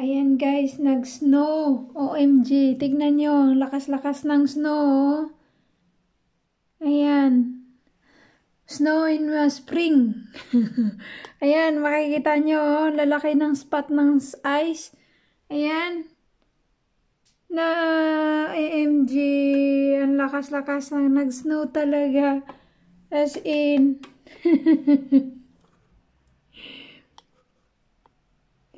Ayan guys, nag-snow. OMG, tignan nyo, ang lakas-lakas ng snow. Oh. Ayan. Snow in uh, spring. Ayan, makikita nyo, oh, lalaki ng spot ng ice. Ayan. Na OMG. ang lakas-lakas ng nag-snow talaga. As in...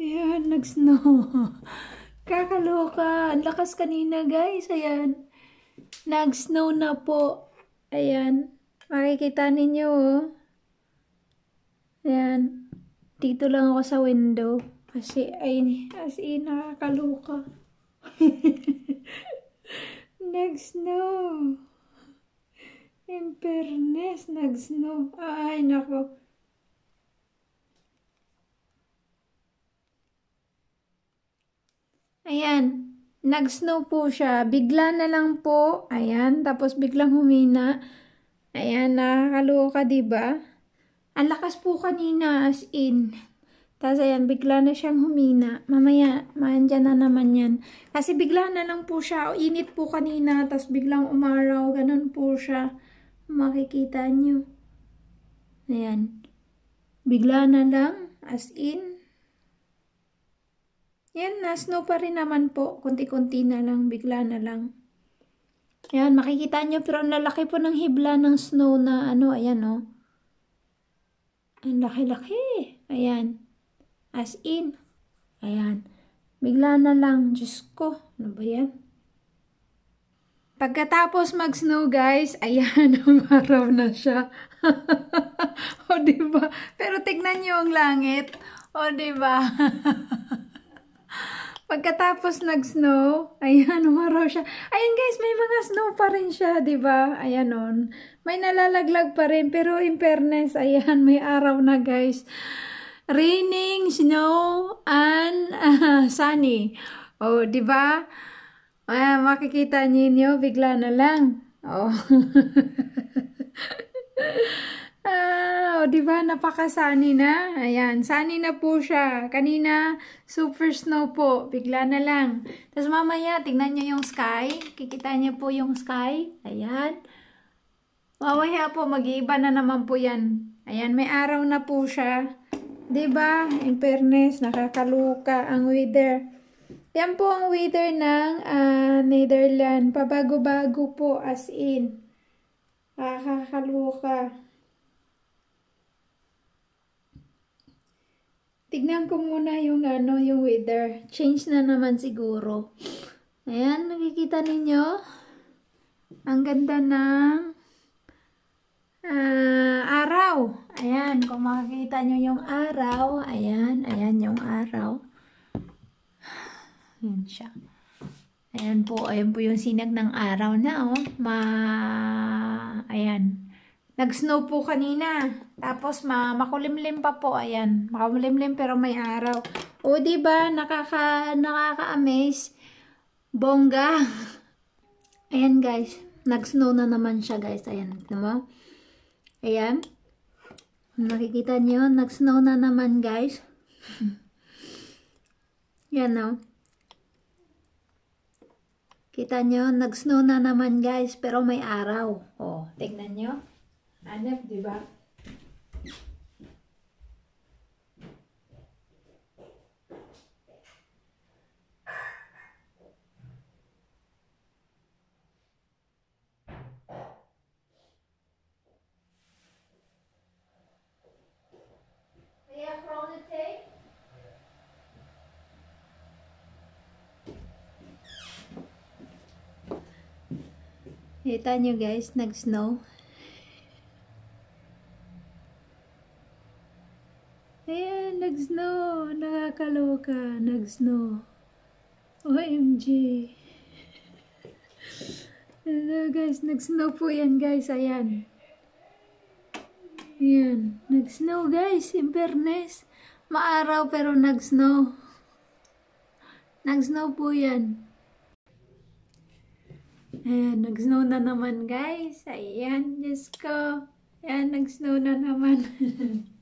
Ayan, nag-snow. Kakaloka. Ang lakas kanina, guys. Ayan. Nag-snow na po. Ayan. Makikita ninyo, oh. Ayan. Dito lang ako sa window. Kasi, ay, as in, nakakaloka. nag-snow. In nag-snow. Ay, nako. Ayan, nag-snow po siya. Bigla na lang po. Ayan, tapos biglang humina. Ayan, nakakaloka, ba diba? Ang lakas po kanina, as in. Tapos ayan, bigla na siyang humina. Mamaya, maandyan na naman yan. Kasi bigla na lang po siya. Init po kanina, tapos biglang umaraw. Ganun po siya. Makikita nyo. Ayan. Bigla na lang, as in. Yan na, snow pa rin naman po. Kunti-kunti na lang, bigla na lang. Ayan, makikita nyo pero ang lalaki po ng hibla ng snow na ano, ayan o. Oh. Ang laki-laki. Ayan. As in. Ayan. Bigla na lang. Diyos ko. Ano ba yan? Pagkatapos mag-snow guys, ayan, umaraw na siya. o, diba? Pero tignan nyo ang langit. O, diba? Pagkatapos nag-snow, ayan, umaraw siya. Ayan guys, may mga snow pa rin siya, ba diba? Ayan on. May nalalaglag pa rin, pero in fairness, ayan, may araw na guys. Raining, snow, and uh, sunny. O, oh, ba diba? Uh, makikita ninyo, bigla na lang. Oh. Wow! Di ba? Napakasani na. Ayan. Sani na po siya. Kanina, super snow po. Bigla na lang. Tapos mamaya, tignan niyo yung sky. Kikita niyo po yung sky. Ayan. Mamaya po, mag-iiba na naman po yan. Ayan, may araw na po siya. Di ba? In fairness, nakakaluka ang weather. Yan po ang weather ng uh, Netherlands. Pabago-bago po as in. Nakakaluka. Tignan ko muna yung ano, yung weather. Change na naman siguro. Ayan, nakikita ninyo. Ang ganda ng uh, araw. Ayan, kung makikita nyo yung araw. Ayan, ayan yung araw. Ayan siya. Ayan po, ayan po yung sinag ng araw na, oh. Ma, ayan. Nag-snow po kanina. Tapos ma makulimlim pa po. Ayan, makulimlim pero may araw. O, ba diba? Nakaka, nakaka-amaze. Bongga. Ayan, guys. Nag-snow na naman siya, guys. Ayan, ito mo. Ayan. Nakikita niyo, nag-snow na naman, guys. Yan, no? Oh. Kita niyo, nag-snow na naman, guys. Pero may araw. O, tignan niyo. Anak, di ba? Kita nyo guys, nag-snow. Ayan, nag-snow. Nakakaloka. Nag-snow. OMG. Hello guys, nag-snow po yan guys. Ayan. Ayan. Nag-snow guys. Impernes. fairness, maaraw pero nag-snow. Nag-snow po yan. Ayan, nag-snow na naman guys. Ayan, Diyos ko. Ayan, nag-snow na naman.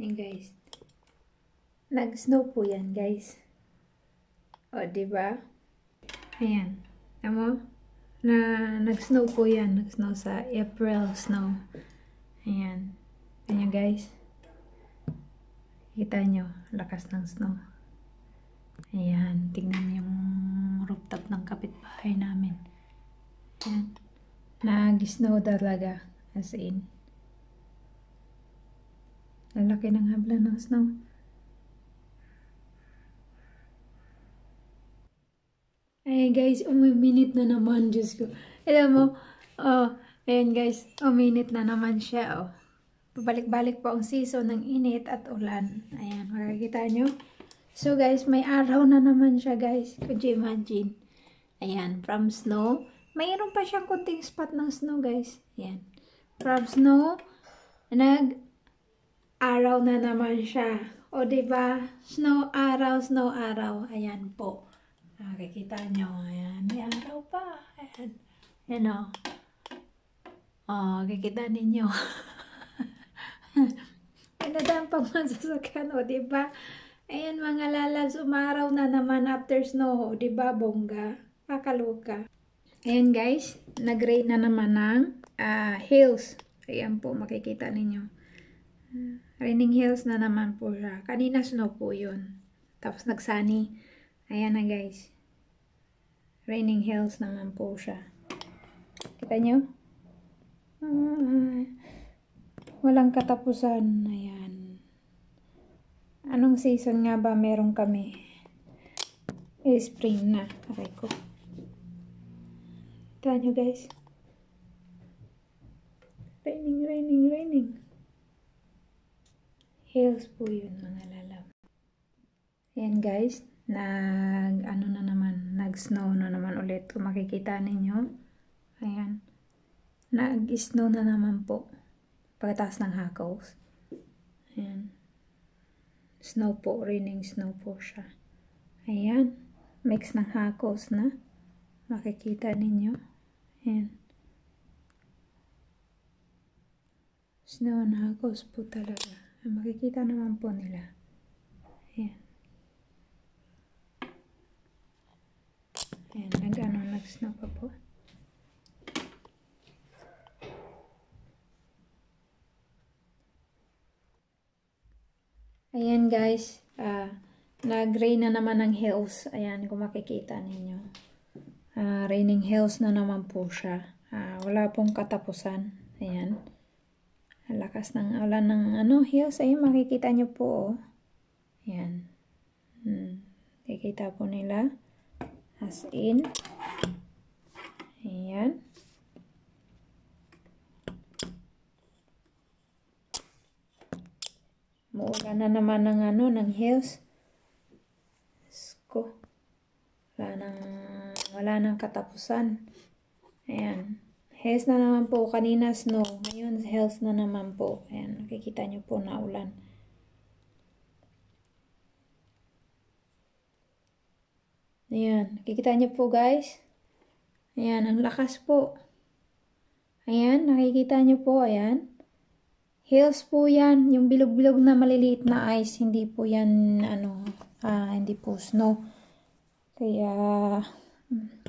Ayan guys. Nag-snow po yan guys. O, diba? Ayan. Tama? Na, nag-snow po yan. Nag-snow sa April snow. Ayan. Ayan guys. Kita nyo. Lakas ng snow. Ayan. Tingnan yung rooftop ng kapitbahay namin. Ayan. Nag-snow talaga. As in. Lalaki ng habla ng snow. Ay guys, umiminit na naman, Diyos ko. Alam mo, oh, ayan guys, uminit oh, na naman siya, oh. Pabalik-balik po ang season ng init at ulan. Ayan, makikita nyo. So guys, may araw na naman siya guys. Could you imagine? Ayan, from snow. Mayroon pa siyang kunting spot ng snow guys. Ayan. From snow, nag araw na naman siya. O, ba diba? Snow araw, snow araw. Ayan po. Nakikita nyo. Ayan, may araw pa. Ayan. Ayan o. O, kikita ninyo. Pinadampag man sasakyan. O, ba diba? Ayan mga lalabs, umaraw na naman after snow. O, ba diba? Bongga. Kakaloka. Ayan guys, nag-rain na naman ng uh, hills. Ayan po, makikita ninyo. Uh, Raining Hills na naman po siya. Kanina snow po yun. Tapos nagsani. Ayan na guys. Raining Hills naman po siya. Kita nyo? Ah, walang katapusan. Ayan. Anong season nga ba meron kami? Eh, spring na. Aray ko. Kita nyo guys? Raining, raining, raining heels po yun mga lalab. Ayan guys, nag ano na naman, nag snow na naman ulit kung makikita ninyo. Ayan, nag snow na naman po pagkataas ng hakaws. Ayan, snow po, raining snow po siya. Ayan, mix ng hakaws na. Makikita ninyo. Ayan. Snow na hakaws po talaga makikita naman po nila ayan ayan nag ano nag snap pa po ayan guys uh, Nag-rain na naman ng hills. Ayan, kung makikita ninyo. Uh, raining hills na naman po siya. Uh, wala pong katapusan. Ayan. Ang lakas ng ulan ng ano, heels. Ayun, makikita nyo po, oh. Ayan. Hmm. Kikita po nila. As in. Ayan. Maulan na naman ng ano, ng heels. Sko. Wala nang, wala nang katapusan. Ayan. Health na naman po. Kanina snow. Ngayon health na naman po. Ayan, nakikita nyo po na ulan. Ayan, nakikita nyo po guys. Ayan, ang lakas po. Ayan, nakikita nyo po. Ayan. Hills po yan. Yung bilog-bilog na maliliit na ice. Hindi po yan, ano, ah, hindi po snow. Kaya, hmm.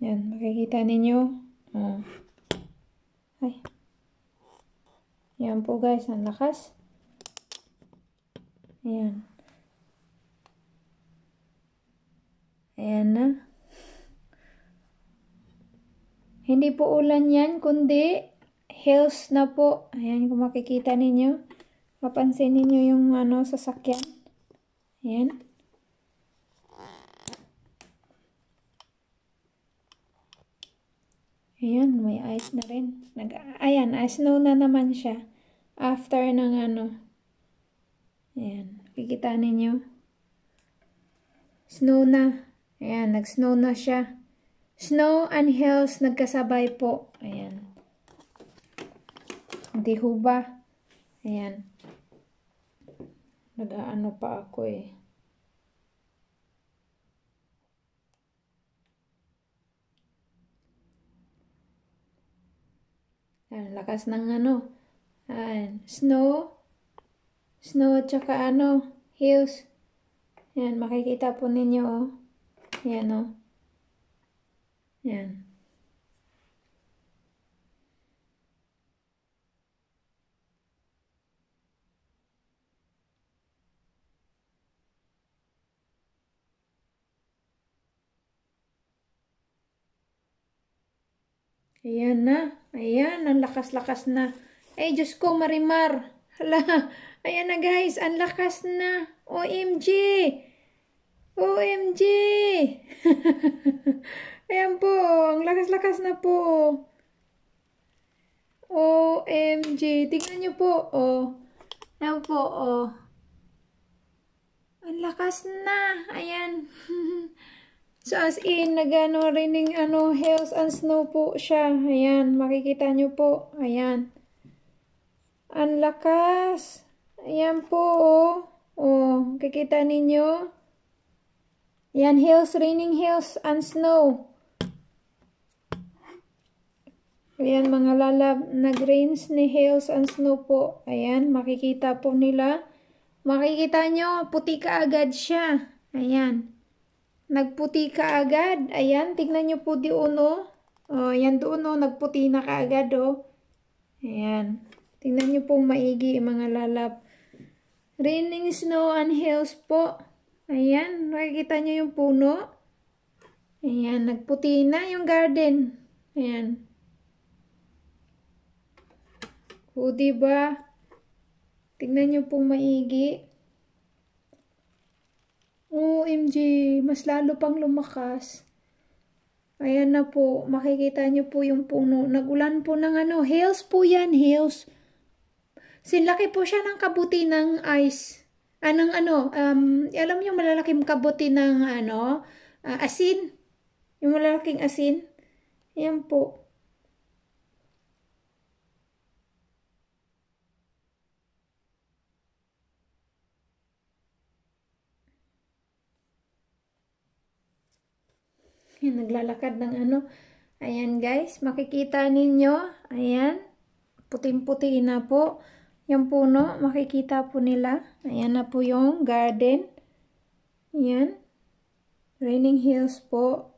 Yan, makikita ninyo. Oh. Ay. Yan po guys, ang lakas. Ayan. Ayan na. Hindi po ulan yan, kundi hills na po. Ayan, kung makikita ninyo. Mapansin ninyo yung ano, sasakyan. Ayan. Ayan. Ayan, may ice na rin. Nag Ayan, snow na naman siya. After ng ano. Ayan, kikita ninyo. Snow na. Ayan, nag-snow na siya. Snow and hills, nagkasabay po. Ayan. Hindi ho ba? Ayan. Nag-ano pa ako eh. Ayan, ah, lakas ng ano. Ayan, ah, snow. Snow at saka ano, hills. Ayan, makikita po ninyo oh. Ayan oh. Ayan. Ayan na. Ayan, ang lakas-lakas na. Ay, Diyos ko, Marimar. Hala, ayan na guys, ang lakas na. OMG! OMG! ayan po, ang lakas-lakas na po. OMG. Tignan nyo po, oh. Ayan po, oh. Ang lakas na. Ayan. So, as in, nagano rin ng ano, hills and snow po siya. Ayan, makikita nyo po. Ayan. Ang lakas. Ayan po, oh. Oh, kikita ninyo. Ayan, hills, raining hills and snow. Ayan, mga lalab, nag-rains ni hills and snow po. Ayan, makikita po nila. Makikita nyo, puti ka agad siya. Ayan. Nagputi ka agad. Ayan, tignan nyo po doon o. Oh. Ayan doon o, oh. nagputi na ka agad o. Oh. Ayan. Tignan nyo pong maigi mga lalap. Raining snow and hills po. Ayan, nakikita nyo yung puno. Ayan, nagputi na yung garden. Ayan. O, diba? Tignan nyo pong maigi. OMG, mas lalo pang lumakas. Ayan na po, makikita nyo po yung puno. Nagulan po ng ano, hills po yan, hills. Sinlaki po siya ng kabuti ng ice. Anong ah, ano, um, alam nyo malalaking kabuti ng ano, uh, asin. Yung malalaking asin. Ayan po. Yan, naglalakad ng ano. Ayan guys, makikita ninyo. Ayan, puting-puti na po. Yung puno, makikita po nila. Ayan na po yung garden. Ayan. Raining Hills po.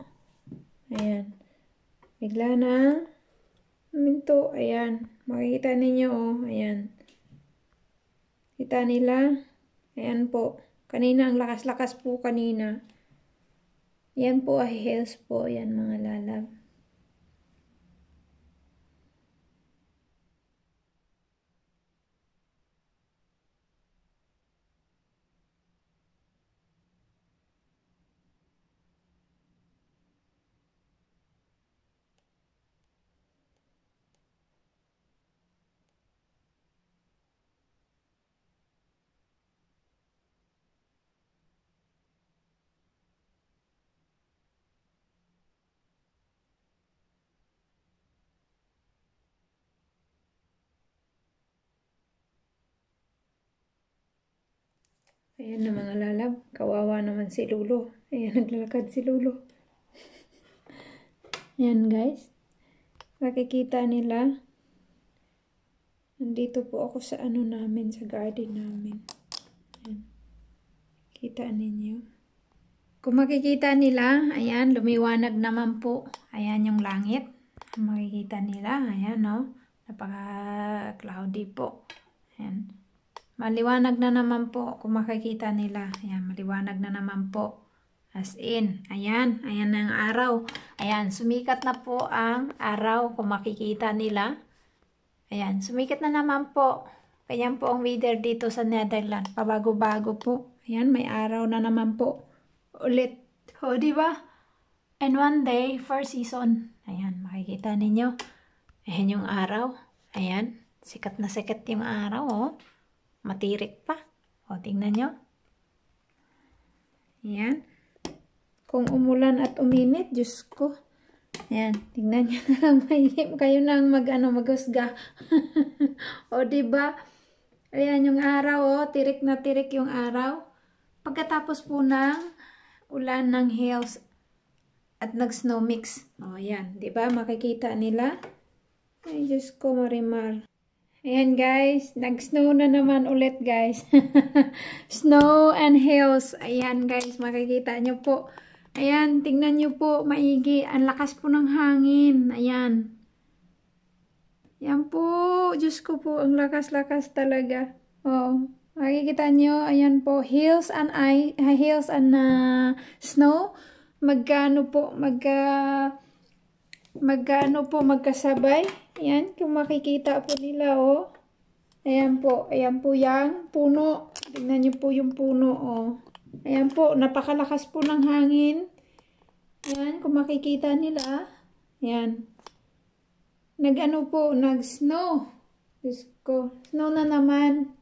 Ayan. Bigla na. Minto. Ayan. Makikita ninyo oh. Ayan. Kita nila. Ayan po. Kanina, ang lakas-lakas po kanina. Yan po ay heels po. Yan mga lalab. Ayan na mga lalab. Kawawa naman si Lulo. Ayan, naglalakad si Lulo. Ayan guys. Makikita nila. Nandito po ako sa ano namin, sa garden namin. Ayan. Kita ninyo. Kung makikita nila, ayan, lumiwanag naman po. Ayan yung langit. Makikita nila, ayan no. Oh. Napaka-cloudy po. Ayan. Maliwanag na naman po kung makikita nila. Ayan, maliwanag na naman po. As in, ayan, ayan na ang araw. Ayan, sumikat na po ang araw kung makikita nila. Ayan, sumikat na naman po. Ayan po ang weather dito sa Netherlands. Pabago-bago po. Ayan, may araw na naman po. Ulit. O, di ba? And one day, first season. Ayan, makikita ninyo. Ayan yung araw. Ayan, sikat na sikat yung araw, oh. Matirik pa. O, tingnan nyo. Ayan. Kung umulan at uminit, Diyos ko. Ayan, tingnan nyo na lang. Mahihip kayo nang mag, ano, maghusga. o, diba? Ayan, yung araw, oh, Tirik na tirik yung araw. Pagkatapos po ng ulan ng hails at nag-snow mix. O, ayan. Diba? Makikita nila. Ay, Diyos ko, Marimar. Ayan guys, nag-snow na naman ulit guys. snow and hills. Ayan guys, makikita nyo po. Ayan, tingnan nyo po, maigi. Ang lakas po ng hangin. Ayan. Ayan po, Diyos ko po, ang lakas-lakas talaga. Oh, makikita nyo, ayan po, hills and, I, ah, hills and uh, snow. Magkano po, magka... Uh, magkano po magkasabay. Ayan, kung makikita po nila, oh. Ayan po, ayan po yung puno. Tingnan niyo po yung puno, oh. Ayan po, napakalakas po ng hangin. Ayan, kung makikita nila, ayan. Ah. Nag-ano po, nag-snow. Diyos ko, snow na naman.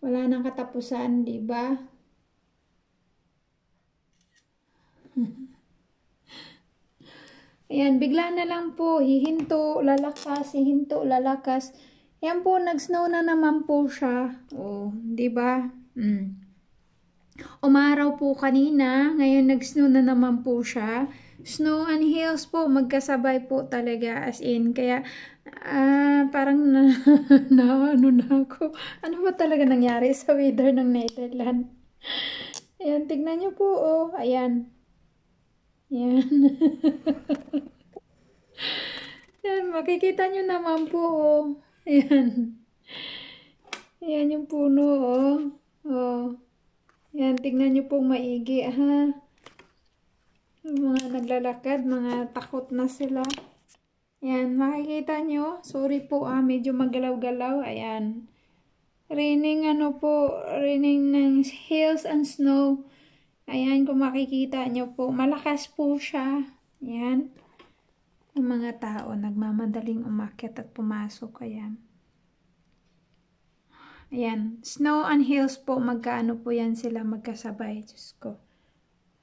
Wala nang katapusan, di ba? Ayan, bigla na lang po, hihinto, lalakas, hihinto, lalakas. Ayan po, nag-snow na naman po siya. O, oh, di ba? Mm. Umaraw po kanina, ngayon nag-snow na naman po siya. Snow and hills po, magkasabay po talaga as in. Kaya, uh, parang na, na, ano na ako. Ano ba talaga nangyari sa weather ng Netherlands? Ayan, tignan nyo po, oh. Ayan. Yan. Yan, makikita nyo naman po, oh. Yan. Yan yung puno, oh. Oh. Yan, tingnan nyo pong maigi, ha. Yung mga naglalakad, mga takot na sila. Yan, makikita nyo. Sorry po, ah, medyo magalaw-galaw. Ayan. Raining, ano po, raining ng hills and snow. Ayan, kung makikita nyo po, malakas po siya. Ayan. Ang mga tao, nagmamadaling umakyat at pumasok. Ayan. Ayan. Snow and hills po, magkaano po yan sila magkasabay. Diyos ko.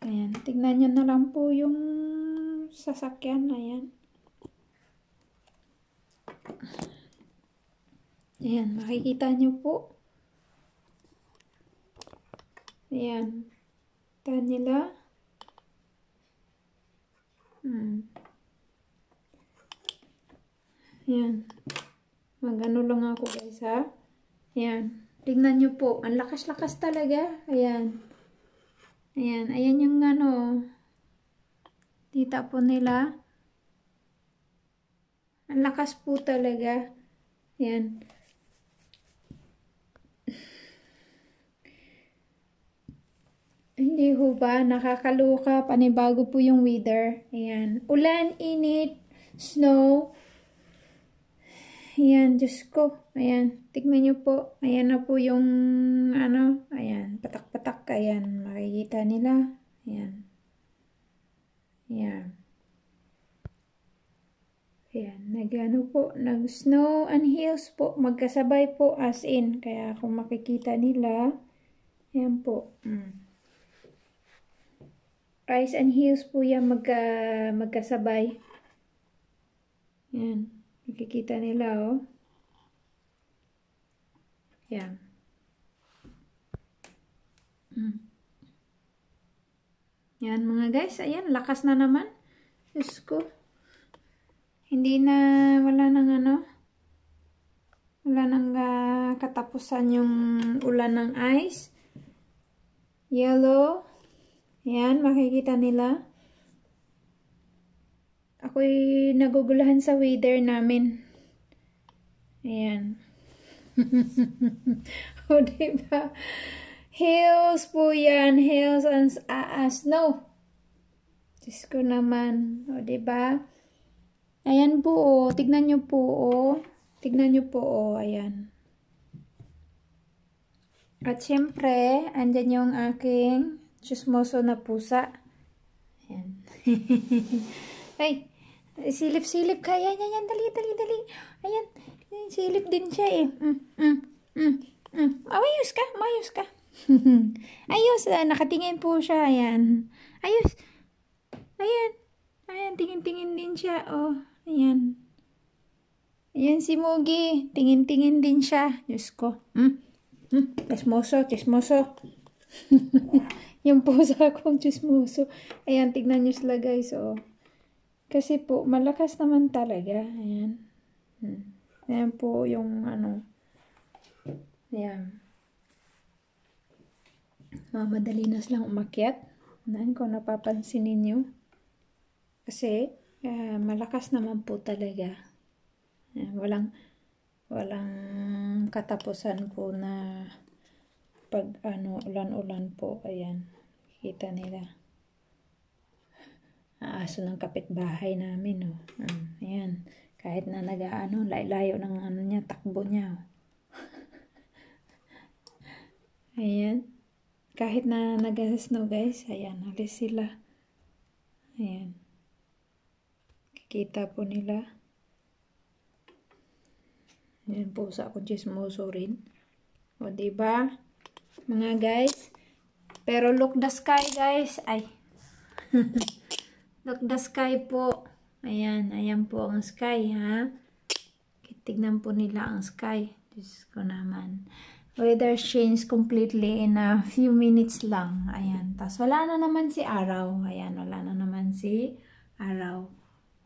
Ayan. Tignan nyo na lang po yung sasakyan. Ayan. Ayan. Makikita nyo po. Ayan vanilla hmm. yan Magano lang ako guys ha yan Tingnan nyo po ang lakas lakas talaga ayan ayan ayan yung ano kita po nila ang lakas po talaga yan Hindi ho ba? Nakakaloka. Panibago po yung weather. Ayan. Ulan, init, snow. Ayan, Diyos ko. Ayan. Tignan nyo po. Ayan na po yung ano. Ayan. Patak-patak. Ayan. Makikita nila. Ayan. Ayan. Ayan. Nag-ano po. Nag-snow and hills po. Magkasabay po as in. Kaya kung makikita nila. Ayan po. Mm. Eyes and heels po yan magka, magkasabay. Yan. Nakikita nila, oh. Yan. Mm. Yan mga guys. Ayan, lakas na naman. Diyos ko. Hindi na, wala nang ano. Wala nang uh, katapusan yung ulan ng ice. Yellow. Ayan, makikita nila. Ako'y nagugulahan sa weather namin. Ayan. o, diba? Hills po yan. Hills and uh, uh, ah, snow. Diyos ko naman. O, diba? Ayan po, o. Tignan nyo po, o. Tignan nyo po, o. Ayan. At syempre, andyan yung aking Chismoso na pusa. Ayan. Ay, silip-silip ka. Ayan, yan. dali, dali, dali. Ayan, silip din siya eh. Mm, mm, mm, mm. Ayos ka, ah, mayos ka. Ayos, nakatingin po siya. Ayan. Ayos. Ayan. Ayan, tingin-tingin din siya. Oh, ayan. Ayan si Mugi. Tingin-tingin din siya. Diyos ko. Mm. Mm. Tesmoso, tesmoso. yung pusa kong chismoso. Ayan, tignan nyo sila guys, oh. Kasi po, malakas naman talaga. Ayan. Hmm. Ayan po yung ano. Ayan. Uh, madali na silang umakyat. Ayan, kung napapansin ninyo. Kasi, uh, malakas naman po talaga. Ayan, walang, walang katapusan po na pag ano, ulan-ulan po, ayan, kita nila. Aaso ng kapitbahay namin, oh. Hmm, ayan, kahit na nag-ano, layo ng ano niya, takbo niya, oh. ayan, kahit na nag-snow guys, ayan, alis sila. Ayan. Kikita po nila. Ayan po sa akong chismoso rin. O, diba? Mga guys. Pero look the sky guys. Ay. look the sky po. Ayan. Ayan po ang sky ha. Tignan po nila ang sky. Diyos ko naman. Weather change completely in a few minutes lang. Ayan. Tapos wala na naman si araw. Ayan. Wala na naman si araw.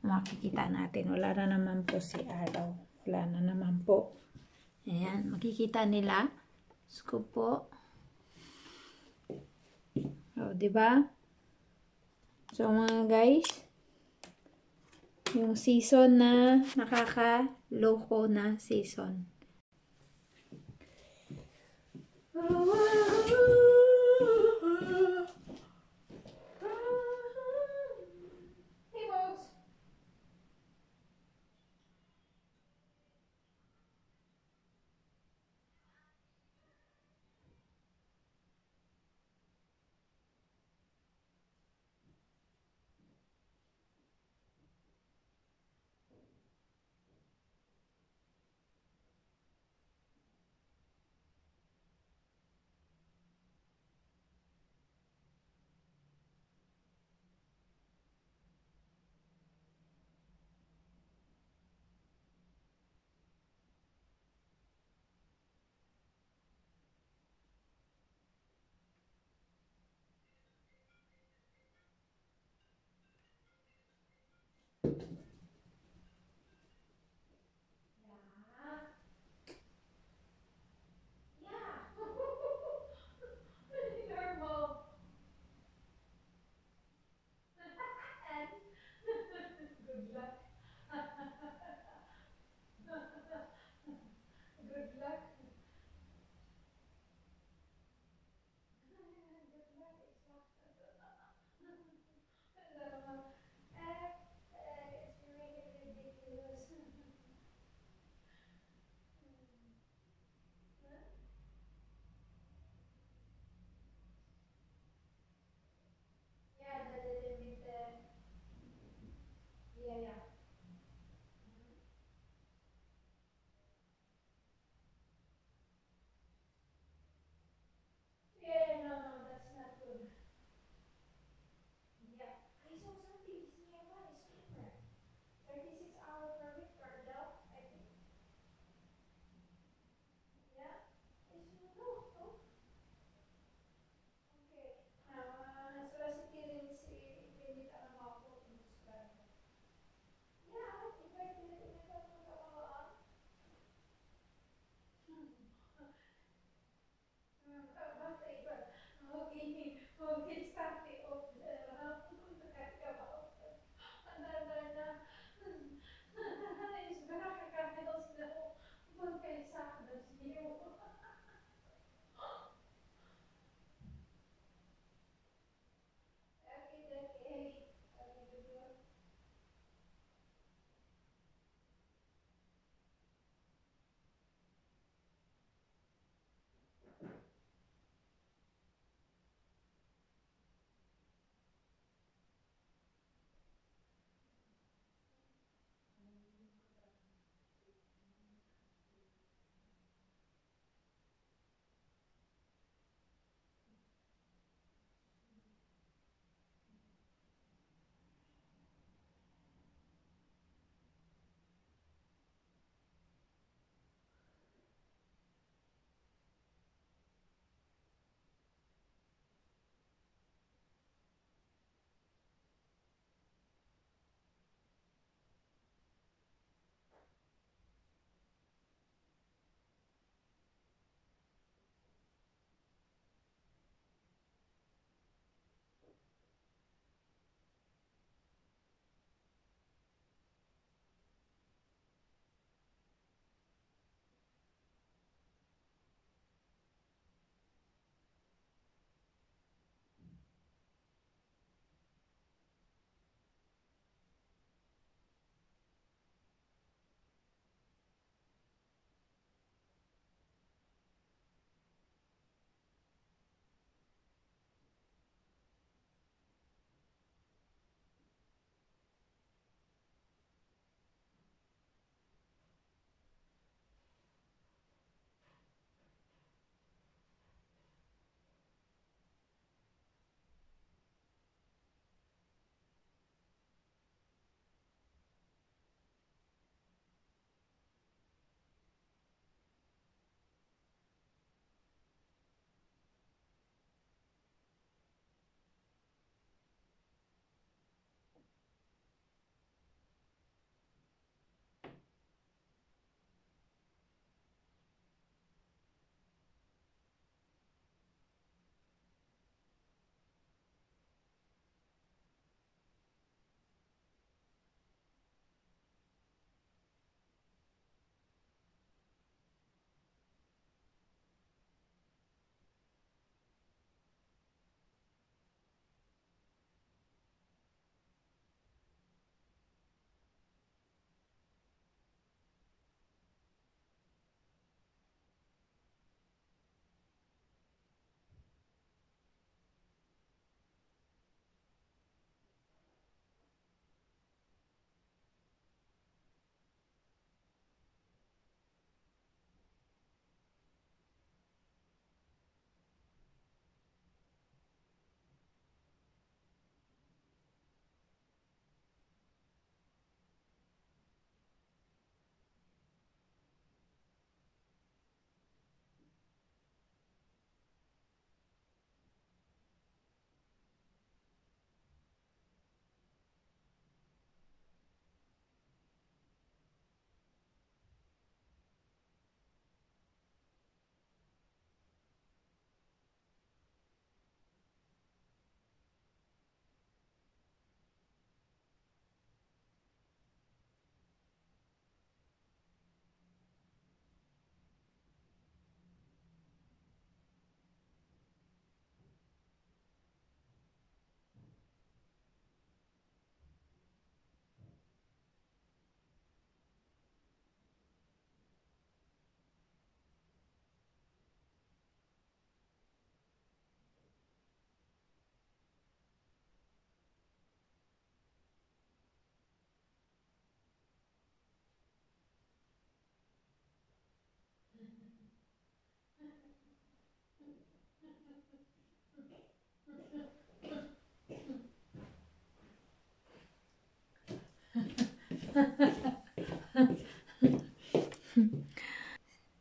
Makikita natin. Wala na naman po si araw. Wala na naman po. Ayan. Makikita nila. Scoop po. O, oh, diba? So, mga guys, yung season na nakaka-loko na season. Oh, wow.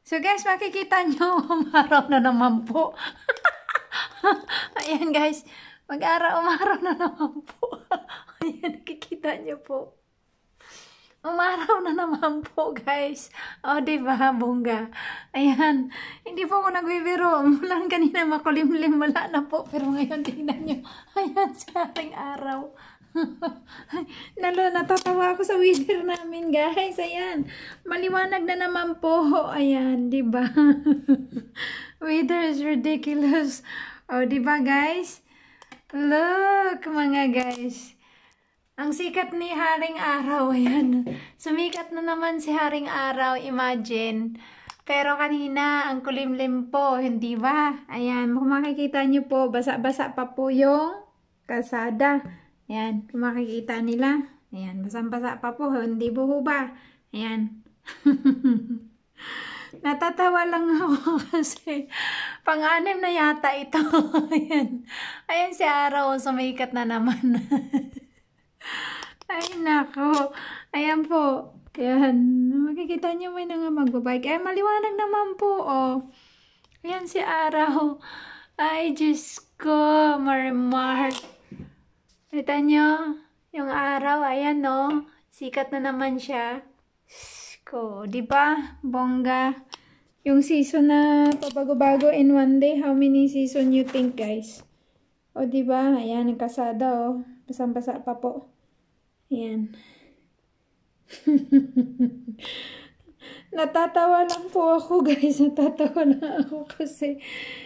so guys, makikita nyo, umaraw na naman po. Ayan guys, mag-araw, umaraw na naman po. Ayan, nakikita nyo po. Umaraw na naman po, guys. O, oh, diba, bongga? Ayan. Hindi po ako nagbibiro. Mula kanina makulimlim, wala na po. Pero ngayon, tingnan nyo. Ayan, sa araw. Nalo, natatawa ako sa weather namin, guys. Ayan. Maliwanag na naman po. Ayan, 'di ba? weather is ridiculous. Oh, 'di ba, guys? Look, mga guys. Ang sikat ni Haring Araw, ayan. Sumikat na naman si Haring Araw, imagine. Pero kanina, ang kulimlim po, hindi ba? Ayan, kung makikita niyo po, basa-basa pa po yung kasada. Ayan, kung makikita nila. Ayan, basang-basa pa po. Hindi buho ba? Ayan. Natatawa lang ako kasi pang-anim na yata ito. Ayan. Ayan si Araw, oh, sumikat na naman. Ay, nako. Ayan po. Ayan. Makikita niyo may nga magbabike. Ay, maliwanag naman po, oh. Ayan si Araw. Oh. Ay, Diyos ko. Marmar. Kita nyo, yung araw, ayan no, sikat na naman siya. Ko, di ba? Bongga. Yung season na pabago-bago in one day, how many season you think, guys? O, di ba? Ayan, ang kasada, o. Basang-basa pa po. Ayan. Natatawa lang po ako guys. Natatawa na ako kasi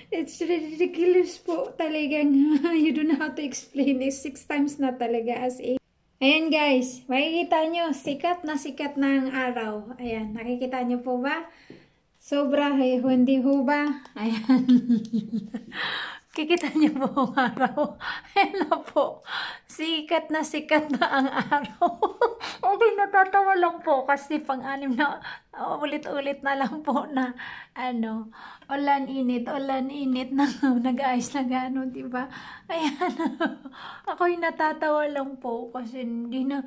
it's ridiculous po talagang you don't know how to explain it. Six times na talaga as a Ayan guys, makikita nyo, sikat na sikat na ang araw. Ayan, nakikita nyo po ba? Sobra, eh, hindi ho ba? Ayan. Kikita niyo buong araw. Hello po. Sikat na sikat na ang araw. okay, natatawa lang po kasi pang-anim na oh, ulit-ulit na lang po na ano, ulan init, ulan init na nag-ayos na gano'n, diba? Ayan, ako'y natatawa lang po kasi hindi na,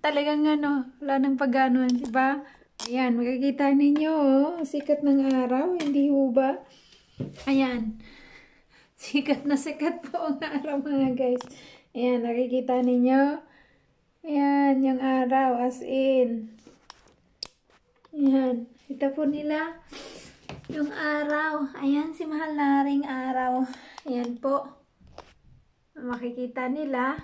talagang ano, wala nang pag di ba? Ayan, makikita ninyo, oh, sikat ng araw, hindi ho ba? Ayan. Sikat na sikat po ang araw mga guys. Ayan, nakikita ninyo. Ayan, yung araw as in. Ayan, kita po nila yung araw. Ayan, si mahal na ring araw. Ayan po. Makikita nila.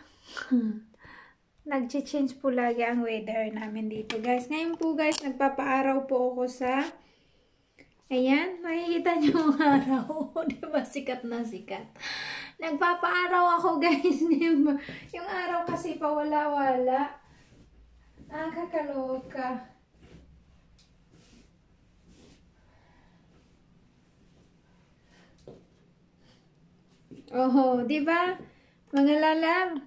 Nag-change po lagi ang weather namin dito guys. Ngayon po guys, nagpapaaraw po ako sa Ayan, makikita nyo ang araw. diba, sikat na sikat. Nagpapaaraw ako, guys. Yung araw kasi pawala-wala. Ah, kakaloka. Oho, di ba? Mga lalab,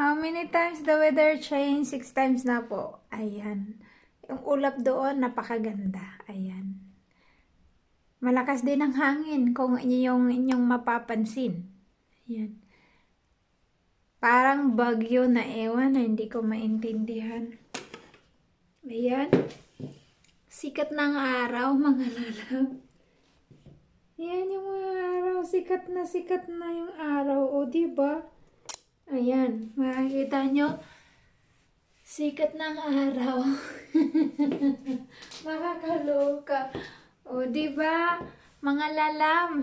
how many times the weather change? Six times na po. Ayan. Yung ulap doon, napakaganda. Ayan. Malakas din ang hangin kung inyong, inyong mapapansin. Ayan. Parang bagyo na ewan na hindi ko maintindihan. Ayan. Sikat ng araw, mga lalab. Ayan yung mga araw. Sikat na sikat na yung araw. O, ba? Diba? Ayan. Makikita nyo. Sikat ng araw. Makakaloka. O, di ba? Mga lalam.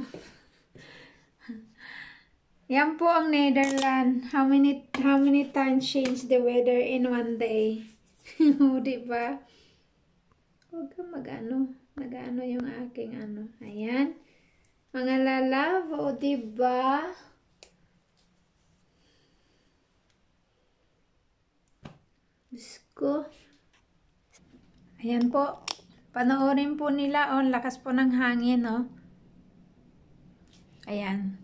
Yan po ang Netherlands. How many how many times change the weather in one day? o, di ba? Huwag kang mag-ano. Nag-ano yung aking ano. Ayan. Mga lalav. O, di ba? Diyos ko. Ayan po. Panoorin po nila, oh, lakas po ng hangin, oh. Ayan.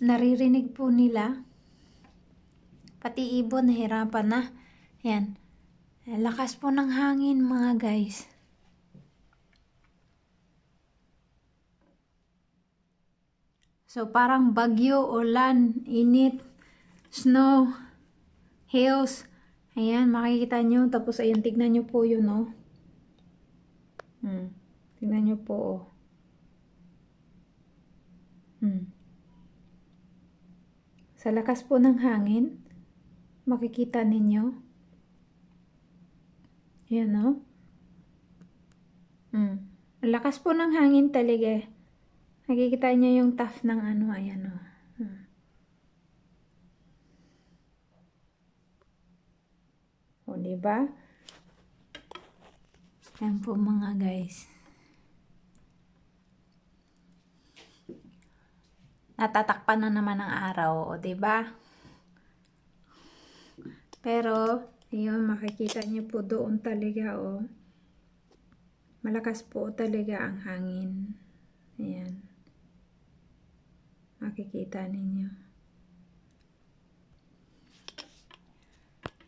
Naririnig po nila. Pati ibon, nahirapan na. Ayan. Lakas po ng hangin, mga guys. So, parang bagyo, ulan, init, snow, hills, Ayan, makikita nyo. Tapos, ayan, tignan nyo po yun, no? Oh. Hmm. Tignan nyo po, oh. Hmm. Sa lakas po ng hangin, makikita ninyo. Ayan, no? Oh. Hmm. Lakas po ng hangin talaga, eh. Nakikita nyo yung tough ng ano, ayan, no? Oh. di ba? Diba? Yan po mga guys. Natatakpan na naman ang araw, di ba? Pero, yun, makikita niyo po doon talaga, o. Oh. Malakas po talaga ang hangin. Ayan. Makikita ninyo.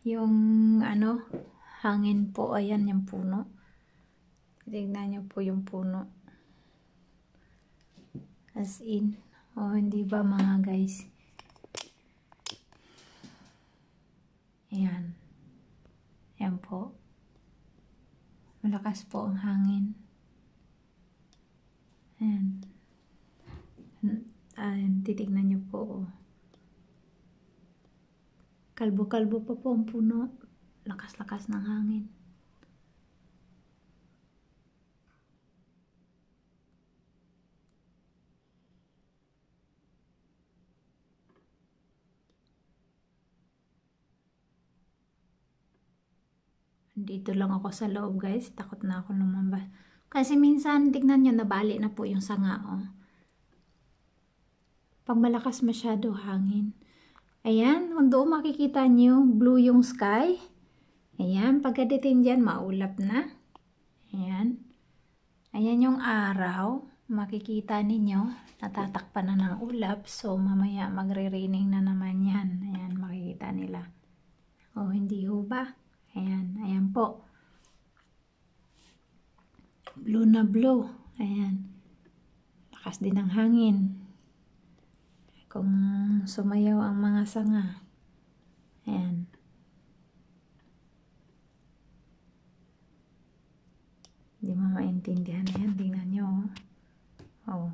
yung ano, hangin po. Ayan yung puno. Tignan nyo po yung puno. As in. O, oh, hindi ba mga guys? Ayan. Ayan po. Malakas po ang hangin. Ayan. Ayan, titignan nyo po. Oh. Kalbo-kalbo pa po ang puno. Lakas-lakas ng hangin. Dito lang ako sa loob guys. Takot na ako lumabas. Kasi minsan, tignan nyo, nabali na po yung sanga. Oh. Pag malakas masyado hangin, Ayan, doon makikita nyo, blue yung sky. Ayan, pagkaditin dyan, maulap na. Ayan. Ayan yung araw. Makikita ninyo, natatakpan na ng ulap. So, mamaya magre-raining na naman yan. Ayan, makikita nila. O, oh, hindi ho ba? Ayan, ayan po. Blue na blue. Ayan. Lakas din ng hangin kung sumayaw ang mga sanga. Ayan. Hindi mo maintindihan yan. Tingnan nyo. Oh. oh.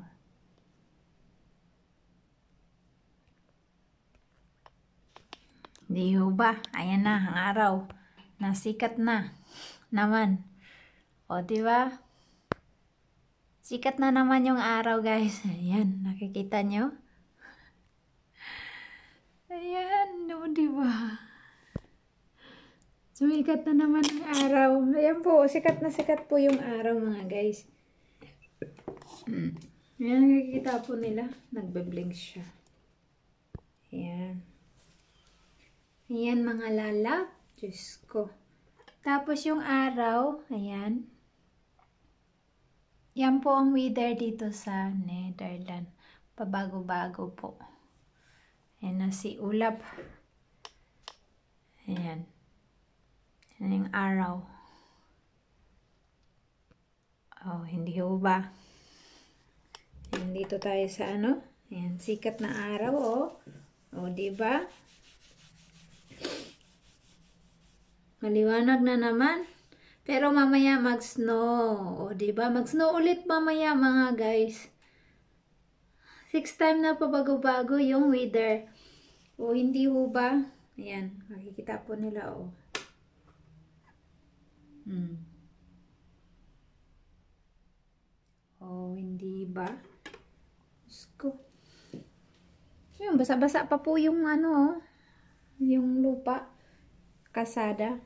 Di ho ba? Ayan na, ang araw. Nasikat na. Naman. O, di ba? Sikat na naman yung araw, guys. Ayan, nakikita nyo? di ba? Sumikat na naman ang araw. Ayan po, sikat na sikat po yung araw mga guys. Ayan, nakikita po nila. Nagbe-blink siya. Ayan. Ayan mga lalap. Diyos ko. Tapos yung araw, ayan. Yan po ang weather dito sa Netherlands. Pabago-bago po. Ayan na si Ulap. Ayan. Ayan yung araw. Oh, hindi ho ba? Ayan, dito tayo sa ano? Ayan, sikat na araw, oh. Oh, diba? Maliwanag na naman. Pero mamaya mag-snow. O, oh, diba? Mag-snow ulit mamaya, mga guys. Six time na pabago bago-bago yung weather. O, oh, hindi ho ba? Ayan, makikita po nila oh. Hmm. Oh, hindi ba? Sko. Yung basa-basa pa po yung ano oh. Yung lupa. Kasada.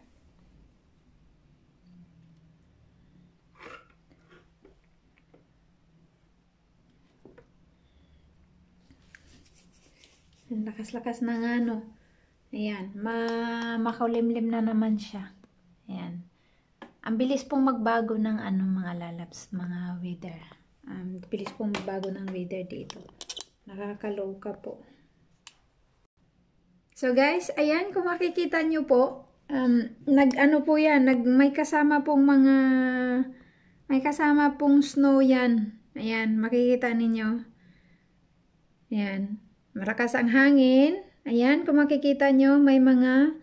Lakas-lakas ng ano. Ayan, ma makaulimlim na naman siya. Ayan. Ang bilis pong magbago ng ano mga lalaps, mga weather. Um, bilis pong magbago ng weather dito. Nakakaloka po. So guys, ayan kung makikita nyo po, um, nag ano po yan, nag, may kasama pong mga, may kasama pong snow yan. Ayan, makikita ninyo. Ayan, marakas ang hangin. Ayan, kung makikita nyo, may mga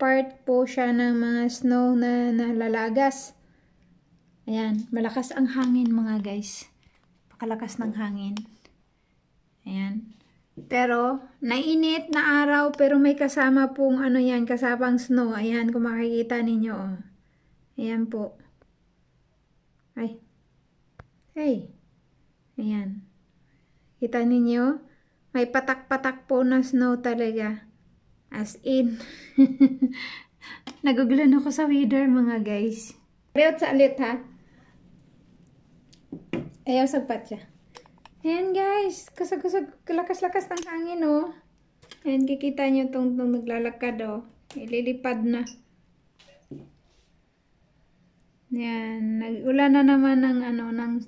part po siya ng mga snow na nalalagas. Ayan, malakas ang hangin mga guys. Pakalakas ng hangin. Ayan. Pero, nainit na araw, pero may kasama pong ano yan, kasapang snow. Ayan, kung makikita ninyo. Oh. Ayan po. Ay. Hey. Ayan. Kita ninyo? May patak-patak po na snow talaga. As in. Nagugulan ako sa weather mga guys. Pero sa alit ha. Ayaw sagpat siya. Ayan guys. Kusag-kusag. Lakas-lakas ng hangin oh. Ayan kikita nyo itong naglalakad oh. Ililipad na. Yan, nag-ulan na naman ng ano ng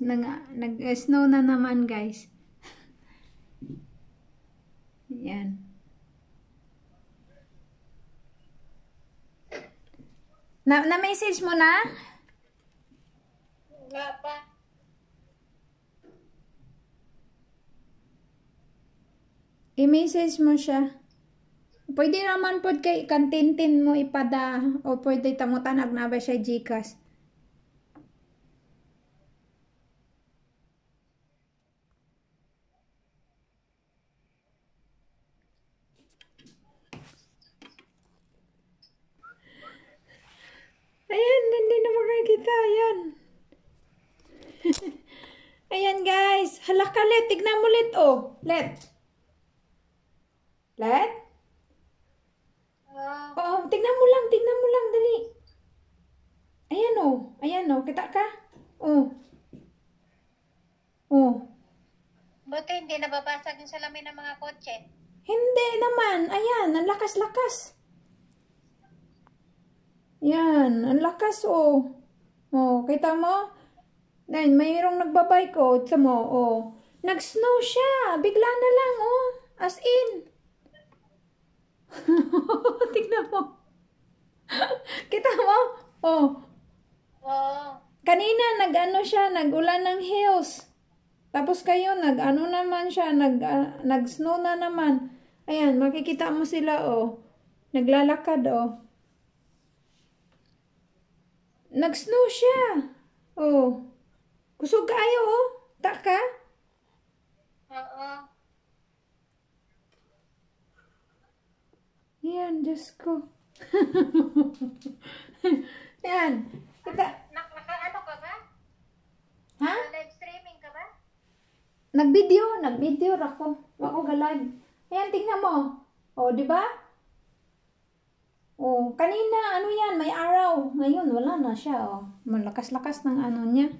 nag-snow na naman, guys. Yan. Na, na message mo na? Wala pa. I-message mo siya. Pwede naman po kay kantintin mo ipada o pwede tamutan agnabay siya Gcash. yun. Ayan, guys. Hala ka, Let. Tignan mo, Let, oh. Let. Let? Uh, Oo, tignan mo lang. Tignan mo lang. Dali. Ayan, oh. Ayan, oh. Kita ka? Oh. Oh. Buti hindi nababasag yung salamin ng mga kotse. Hindi naman. Ayan, ang lakas-lakas. Yan, ang lakas oh. Oh, kita mo? Then, mayroong nagbabike, oh, sa mo, oh. Nag-snow siya. Bigla na lang, oh. As in. Tignan mo. kita mo? Oh. Oh. Kanina, nag-ano siya, nag-ulan ng hills. Tapos kayo, nag-ano naman siya, nag, uh, nag-snow na naman. Ayan, makikita mo sila, oh. Naglalakad, oh. Nag-snow siya. Oh. Kusog ka ayo, oh. Tak Oo. Yan, Diyos ko. Yan. Kita. Naka-ano ka ba? Ha? Live streaming ka ba? Nag-video. Nag-video ako. Ako ka live. Ayan, tingnan mo. oh, di ba? Oh, kanina, ano yan, may araw. Ngayon, wala na siya, oh. Malakas-lakas ng ano niya.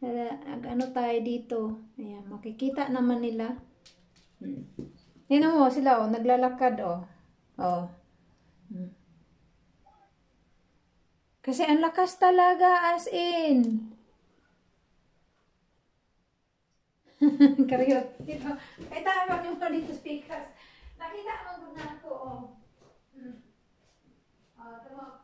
Uh, ano tayo dito? Ayan, makikita naman nila. Hmm. Yan mo, sila, oh, naglalakad, oh. Oh. Kasi ang lakas talaga, as in. Karyot. Dito. Ay, tayo, mo dito speakers. Nakita man ko oh. Mm. Oh, ah, tumo.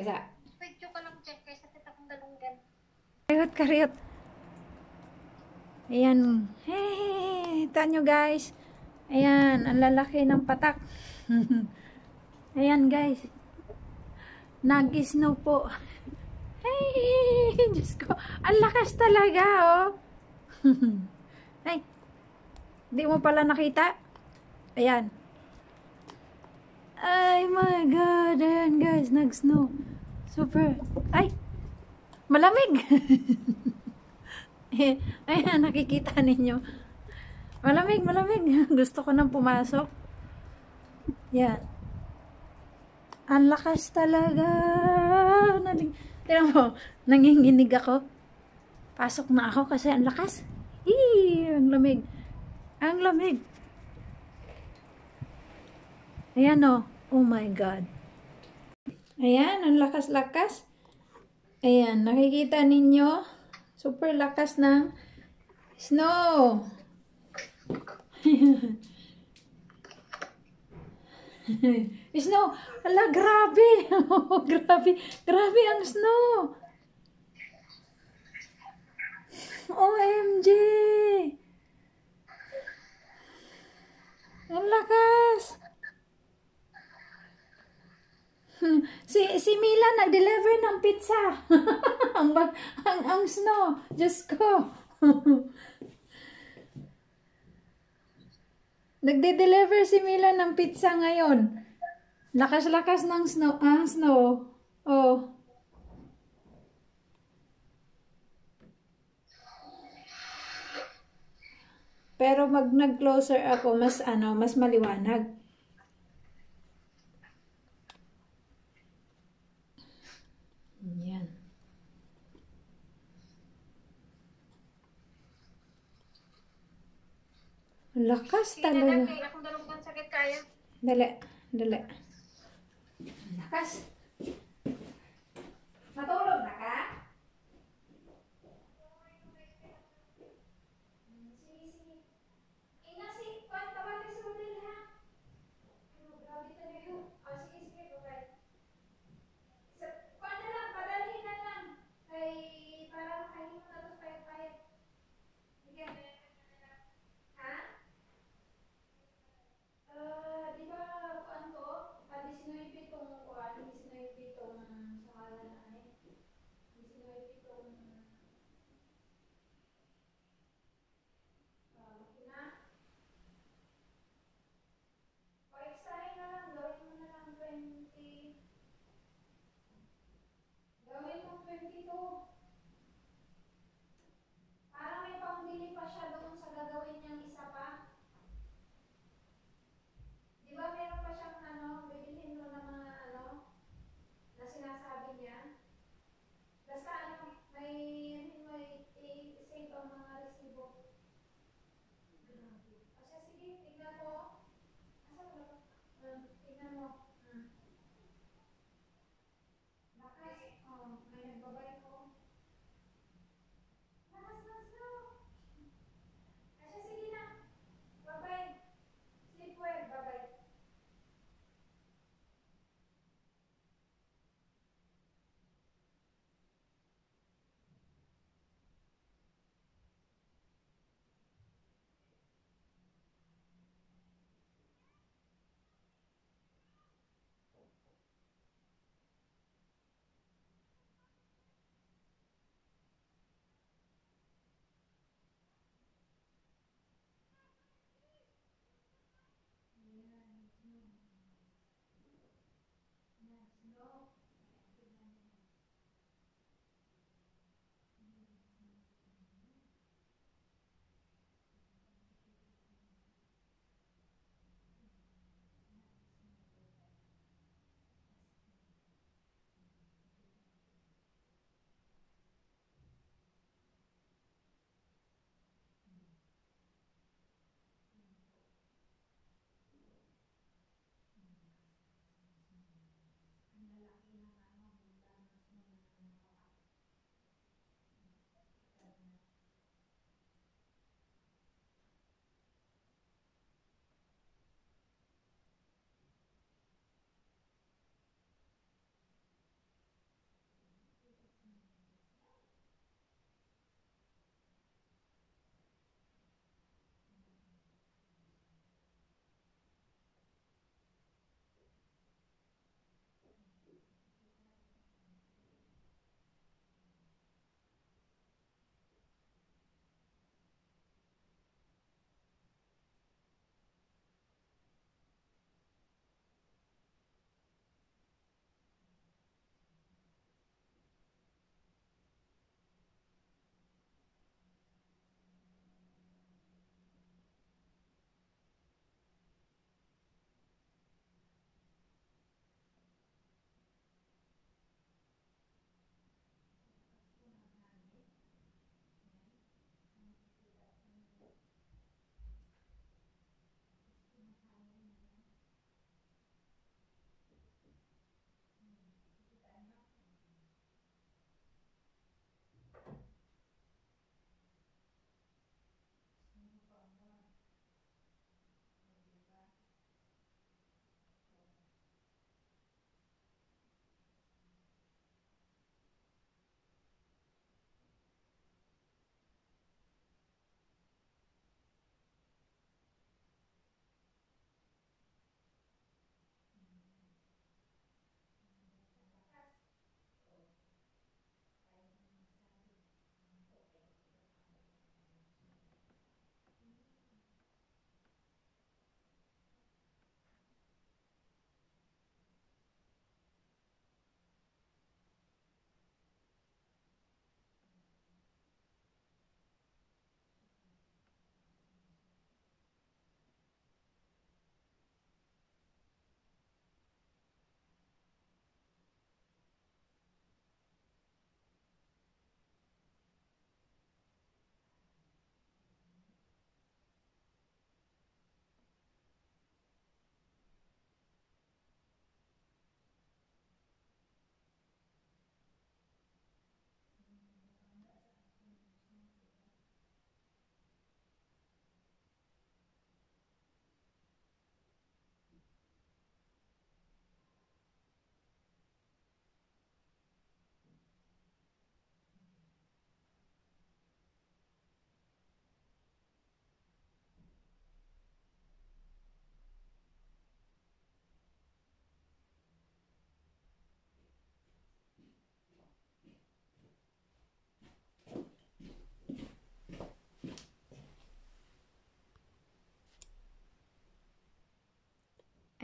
Kaisa? Pwede ko lang check Kaisa. Tita kong dalunggan. Kariot, kariot. Ayan. Hey, ito nyo guys. Ayan, ang lalaki ng patak. Ayan guys. Nag-snow po. Hey, Diyos ko. Ang lakas talaga, oh. Ay, di mo pala nakita? Ayan. Ay, my God. Ayan, guys guys, nag-snow. Super. Ay! Malamig! Eh, ayan, nakikita ninyo. Malamig, malamig. Gusto ko nang pumasok. Yan. Ang lakas talaga. Naling... Tinan mo, nanginginig ako. Pasok na ako kasi ang lakas. Eee, ang lamig. Ang lamig. Ayan o. Oh. oh my God. Ayan, ang lakas-lakas. Ayan, nakikita ninyo, super lakas ng snow. snow, ala, grabe. grabe, grabe ang snow. OMG! Ang lakas! si, si Mila nag-deliver ng pizza. ang, bag, ang, ang snow. just ko. Nagde-deliver si Mila ng pizza ngayon. Lakas-lakas ng snow. Ah, snow. Oh. Pero mag nag-closer ako, mas ano, mas maliwanag. Lakas talaga. Hindi na akong dalawang sakit kaya. Dali, dali. Lakas. Matulog.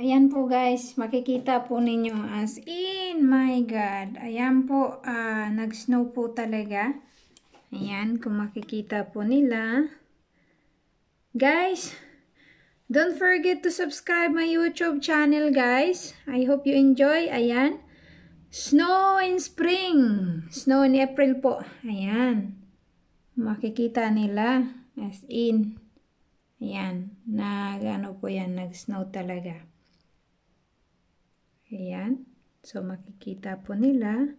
Ayan po guys, makikita po ninyo as in my god. Ayan po, uh, nag-snow po talaga. Ayan, kung makikita po nila. Guys, don't forget to subscribe my YouTube channel guys. I hope you enjoy. Ayan, snow in spring. Snow in April po. Ayan, makikita nila as in. Ayan, nag ano po yan, nag-snow talaga. Ayan. So, makikita po nila.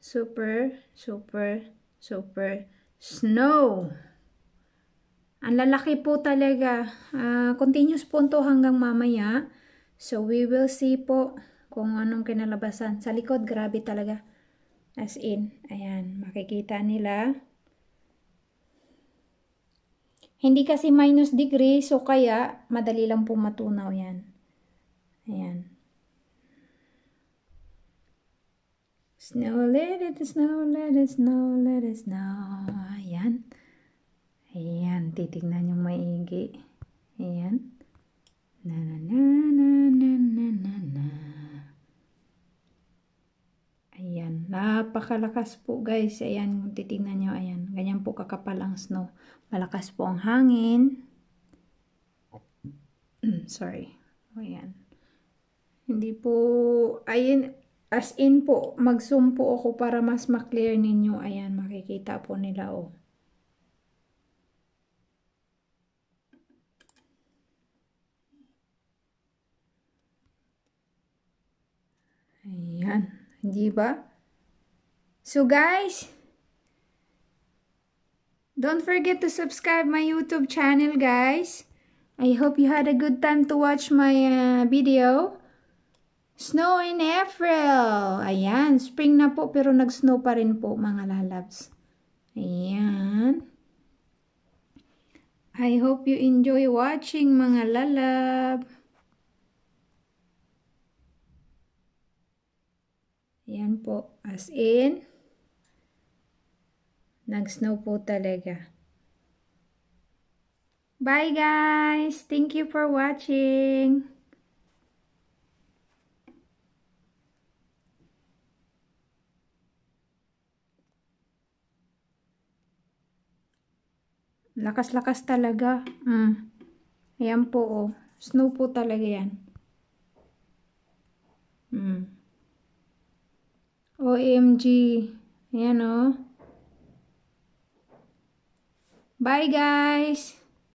Super, super, super snow. Ang lalaki po talaga. Uh, continuous po ito hanggang mamaya. So, we will see po kung anong kinalabasan. Sa likod, grabe talaga. As in, ayan, makikita nila. Hindi kasi minus degree, so kaya madali lang po matunaw yan. Ayan. Snow, let it snow, let it snow, let it snow. Ayan. Ayan, titignan yung maigi. Ayan. Na na na na na na na na. Ayan, napakalakas po guys. Ayan, kung titignan nyo, ayan. Ganyan po kakapal ang snow. Malakas po ang hangin. Mm, sorry. Ayan. Hindi po, ayan. As in po, mag-zoom po ako para mas maklear ninyo. Ayan, makikita po nila oh. Ayan, di ba? So guys, don't forget to subscribe my YouTube channel guys. I hope you had a good time to watch my uh, video. Snow in April. Ayan, spring na po pero nag-snow pa rin po mga lalabs. Ayan. I hope you enjoy watching mga lalab. Ayan po, as in, nag-snow po talaga. Bye guys! Thank you for watching! Lakas-lakas talaga. Mm. Ayan po, oh. Snow po talaga yan. Mm. OMG. Ayan, oh. Bye, guys!